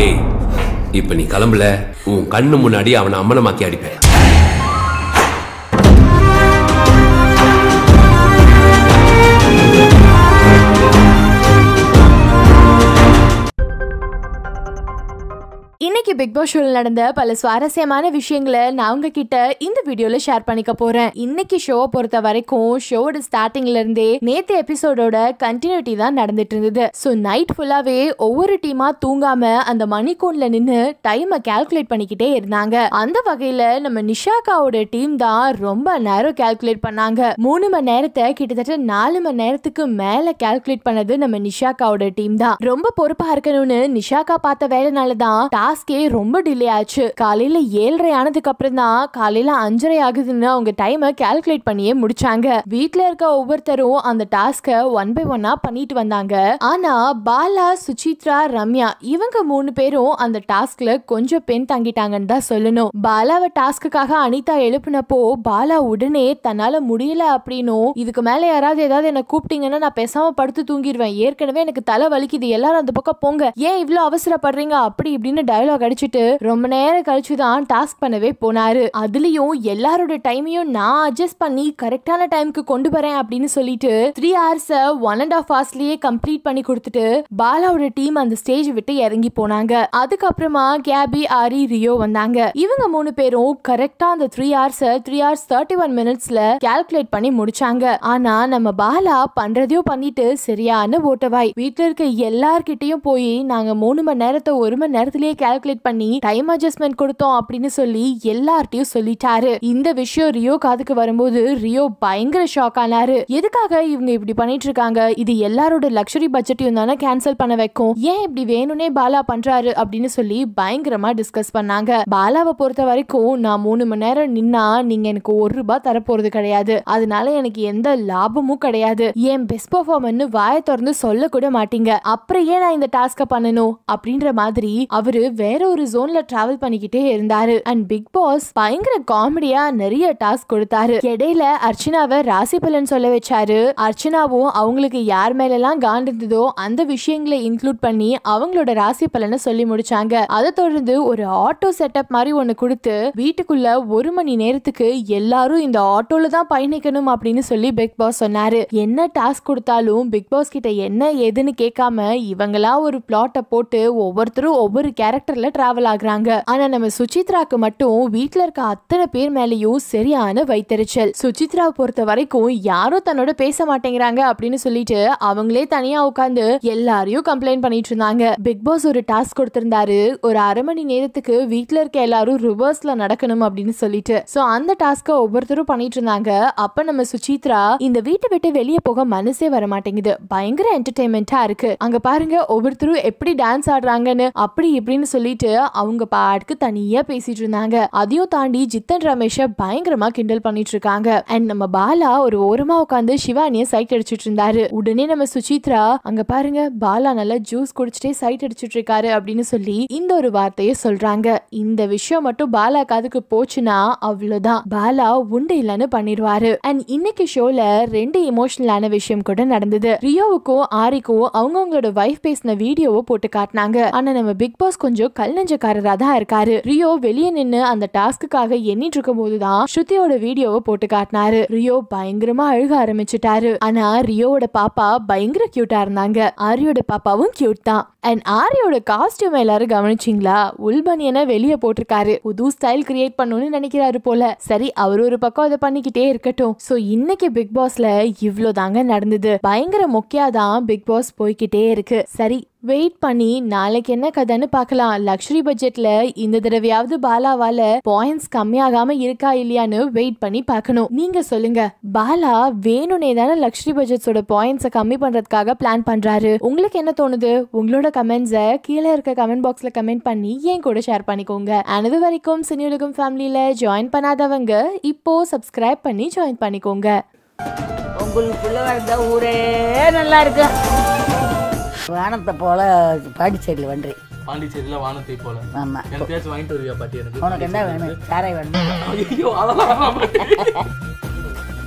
ஏய் இப்ப நீ கிளம்பல உன் கண்ணு முன்னாடி அவனை அம்மனமாக்கி அடிப்பேன் பிக் பாஸ் ஷோவில் நடந்த பல சுவாரஸ்யமான விஷயங்களை நான் உங்ககிட்ட இந்த வீடியோல ஷேர் பண்ணிக்க போறேன் இன்னைக்கு ஷோவை பொறுத்த வரைக்கும் ஷோவோட ஸ்டார்டிங்ல இருந்தே நேத்து எபிசோடோட கண்டினியூட்டி தான் நடந்துட்டு இருந்தது ஸோ நைட் ஃபுல்லாவே ஒவ்வொரு டீமா தூங்காம அந்த மணிக்கூண்ல நின்று டைமை கால்குலேட் பண்ணிக்கிட்டே இருந்தாங்க அந்த வகையில நம்ம நிஷாக்காவோட டீம் தான் ரொம்ப நேரம் கால்குலேட் பண்ணாங்க மூணு மணி நேரத்தை கிட்டத்தட்ட நாலு மணி நேரத்துக்கு மேல கால்குலேட் பண்ணது நம்ம நிஷாக்காவோட டீம் தான் ரொம்ப பொறுப்பா இருக்கணும்னு நிஷாக்கா பார்த்த வேலைனால தான் டாஸ்கே ரொம்ப டிலே ஆச்சு காலையில ஏழரை ஆனதுக்கு அப்புறம் தான் காலையில அஞ்சரை ஆகுதுன்னு அவங்க டைமை கால்குலேட் பண்ணியே முடிச்சாங்க வீட்டுல இருக்க ஒவ்வொருத்தரும் அந்த டாஸ்க ஒன் பை ஒன்னா பண்ணிட்டு வந்தாங்க ஆனா பாலா சுசித்ரா ரம்யா இவங்க மூணு பேரும் அந்த டாஸ்க்ல கொஞ்சம் பெண் தங்கிட்டாங்கன்னு தான் சொல்லணும் பாலாவை டாஸ்க்குக்காக அனிதா எழுப்பினப்போ பாலா உடனே தன்னால முடியல அப்படின்னும் இதுக்கு மேல யாராவது ஏதாவது என்ன கூப்பிட்டீங்கன்னா நான் பேசாம படுத்து தூங்கிடுவேன் ஏற்கனவே எனக்கு தலை வலிக்குது எல்லாரும் அந்த பக்கம் போங்க ஏன் இவ்வளவு அவசரப்படுறீங்க அப்படி இப்படின்னு டயலாக் அடிச்சு முடிச்சிட்டு ரொம்ப நேரம் கழிச்சு தான் டாஸ்க் பண்ணவே போனாரு அதுலயும் எல்லாரோட டைமையும் நான் அட்ஜஸ்ட் பண்ணி கரெக்டான டைமுக்கு கொண்டு வரேன் அப்படின்னு சொல்லிட்டு three hours one and half ஹவர்ஸ்லயே கம்ப்ளீட் பண்ணி கொடுத்துட்டு பாலாவோட டீம் அந்த ஸ்டேஜ் விட்டு இறங்கி போனாங்க அதுக்கப்புறமா கேபி ஆரி ரியோ வந்தாங்க இவங்க மூணு பேரும் கரெக்டா அந்த three hours three hours thirty one மினிட்ஸ்ல கால்குலேட் பண்ணி முடிச்சாங்க ஆனா நம்ம பாலா பண்றதையோ பண்ணிட்டு சரியான ஓட்டவாய் வீட்டுல இருக்க எல்லார்கிட்டயும் போய் நாங்க மூணு மணி நேரத்தை ஒரு மணி நேரத்திலேயே கால்குலேட் பண்ணி டைம் அட்ஜஸ்ட்மெண்ட் கொடுத்தோம் அப்படின்னு சொல்லி எல்லார்ட்டையும் சொல்லிட்டாரு இந்த விஷயம் ரியோ காதுக்கு வரும்போது ரியோ பயங்கர ஷாக் ஆனாரு எதுக்காக இவங்க இப்படி பண்ணிட்டு இருக்காங்க இது எல்லாரோட லக்ஸரி பட்ஜெட்டையும் தானே கேன்சல் பண்ண வைக்கும் ஏன் இப்படி வேணும்னே பாலா பண்றாரு அப்படின்னு சொல்லி பயங்கரமா டிஸ்கஸ் பண்ணாங்க பாலாவை பொறுத்த வரைக்கும் நான் மூணு மணி நேரம் நின்னா நீங்க எனக்கு ஒரு ரூபாய் தரப்போறது கிடையாது அதனால எனக்கு எந்த லாபமும் கிடையாது என் பெஸ்ட் பர்ஃபார்மர்னு வாயை திறந்து சொல்ல கூட மாட்டீங்க அப்புறம் ஏன் நான் இந்த டாஸ்க பண்ணணும் அப்படின்ற மாதிரி அவரு வேற ஒரு ஜோன்ல டிராவல் பண்ணிக்கிட்டே இருந்தாரு அண்ட் பிக் பாஸ் பயங்கர காமெடியா நிறைய டாஸ்க் கொடுத்தாரு இடையில அர்ச்சனாவை ராசி பலன் சொல்ல வச்சாரு அர்ச்சனாவும் அவங்களுக்கு யார் மேலெல்லாம் எல்லாம் இருந்ததோ அந்த விஷயங்களை இன்க்ளூட் பண்ணி அவங்களோட ராசி பலனை சொல்லி முடிச்சாங்க அதை தொடர்ந்து ஒரு ஆட்டோ செட்டப் மாதிரி ஒன்னு கொடுத்து வீட்டுக்குள்ள ஒரு மணி நேரத்துக்கு எல்லாரும் இந்த ஆட்டோல தான் பயணிக்கணும் அப்படின்னு சொல்லி பிக் பாஸ் சொன்னாரு என்ன டாஸ்க் கொடுத்தாலும் பிக் பாஸ் கிட்ட என்ன ஏதுன்னு கேட்காம இவங்களா ஒரு பிளாட்டை போட்டு ஒவ்வொருத்தரும் ஒவ்வொரு கேரக்டர்ல டிராவல் ஆகுறாங்க ஆனா நம்ம சுசித்ராக்கு மட்டும் வீட்டுல இருக்க அத்தனை பேர் மேலேயும் சரியான வைத்தறிச்சல் சுசித்ரா பொறுத்த வரைக்கும் யாரும் தன்னோட பேச மாட்டேங்கிறாங்க அப்படின்னு சொல்லிட்டு அவங்களே தனியா உட்காந்து எல்லாரையும் கம்ப்ளைண்ட் பண்ணிட்டு இருந்தாங்க பிக் பாஸ் ஒரு டாஸ்க் கொடுத்திருந்தாரு ஒரு அரை மணி நேரத்துக்கு வீட்டுல இருக்க எல்லாரும் ரிவர்ஸ்ல நடக்கணும் அப்படின்னு சொல்லிட்டு சோ அந்த டாஸ்க ஒவ்வொருத்தரும் பண்ணிட்டு இருந்தாங்க அப்ப நம்ம சுசித்ரா இந்த வீட்டை விட்டு வெளியே போக மனசே வர மாட்டேங்குது பயங்கர என்டர்டைன்மெண்டா இருக்கு அங்க பாருங்க ஒவ்வொருத்தரும் எப்படி டான்ஸ் ஆடுறாங்கன்னு அப்படி இப்படின்னு சொல்லிட்டு வச்சுட்டு அவங்க பாட்டுக்கு தனியா பேசிட்டு இருந்தாங்க அதையும் தாண்டி ஜித்தன் ரமேஷ பயங்கரமா கிண்டல் பண்ணிட்டு இருக்காங்க அண்ட் நம்ம பாலா ஒரு ஓரமா உட்காந்து சிவானிய சைட் அடிச்சிட்டு இருந்தாரு உடனே நம்ம சுசித்ரா அங்க பாருங்க பாலா நல்லா ஜூஸ் குடிச்சிட்டே சைட் அடிச்சிட்டு இருக்காரு அப்படின்னு சொல்லி இந்த ஒரு வார்த்தையை சொல்றாங்க இந்த விஷயம் மட்டும் பாலா காதுக்கு போச்சுன்னா அவ்வளவுதான் பாலா உண்டு இல்லைன்னு பண்ணிடுவாரு அண்ட் இன்னைக்கு ஷோல ரெண்டு இமோஷனலான விஷயம் கூட நடந்தது ரியோவுக்கும் ஆரிக்கும் அவங்கவுங்களோட வைஃப் பேசின வீடியோவை போட்டு காட்டினாங்க ஆனா நம்ம பிக் பாஸ் கொஞ்சம் கல் மின்னஞ்சக்காரரா தான் இருக்காரு ரியோ வெளியே நின்னு அந்த டாஸ்க்குக்காக எண்ணிட்டு இருக்கும் போதுதான் ஸ்ருதியோட வீடியோவை போட்டு காட்டினாரு ரியோ பயங்கரமா அழுக ஆரம்பிச்சுட்டாரு ஆனா ரியோவோட பாப்பா பயங்கர கியூட்டா இருந்தாங்க ஆரியோட பாப்பாவும் கியூட் தான் அண்ட் ஆரியோட காஸ்டியூம் எல்லாரும் கவனிச்சிங்களா உள்பனியனை வெளியே போட்டிருக்காரு புது ஸ்டைல் கிரியேட் பண்ணணும்னு நினைக்கிறாரு போல சரி அவர் ஒரு பக்கம் அதை பண்ணிக்கிட்டே இருக்கட்டும் ஸோ இன்னைக்கு பிக் பாஸ்ல இவ்வளோ தாங்க நடந்தது பயங்கர மொக்கையா தான் பிக் பாஸ் போய்கிட்டே இருக்கு சரி வெயிட் பண்ணி நாளைக்கு என்ன கதைன்னு பார்க்கலாம் லக்ஷரி பட்ஜெட்ல இந்த தடவையாவது பாலாவால பாயிண்ட்ஸ் கம்மியாகாம இருக்கா இல்லையான்னு வெயிட் பண்ணி பார்க்கணும் நீங்க சொல்லுங்க பாலா வேணும்னே தானே லக்ஷரி பட்ஜெட்ஸோட பாயிண்ட்ஸை கம்மி பண்றதுக்காக பிளான் பண்றாரு உங்களுக்கு என்ன தோணுது உங்களோட கமெண்ட்ஸை கீழே இருக்க கமெண்ட் பாக்ஸ்ல கமெண்ட் பண்ணி என் கூட ஷேர் பண்ணிக்கோங்க அனது வரைக்கும் சினியுலகம் ஃபேமிலியில ஜாயின் பண்ணாதவங்க இப்போ சப்ஸ்கிரைப் பண்ணி ஜாயின் பண்ணிக்கோங்க உங்களுக்குள்ள ஊரே நல்லா இருக்கு வானத்தை போல பாண்டிச்சேரியில் வண்டி பாண்டிச்சேரியில் வானத்தை போல ஆமாம் எனக்கு வாங்கிட்டு வருவியா பாட்டி எனக்கு உனக்கு என்ன வேணும் சாரை வேணும் ஐயோ அதெல்லாம்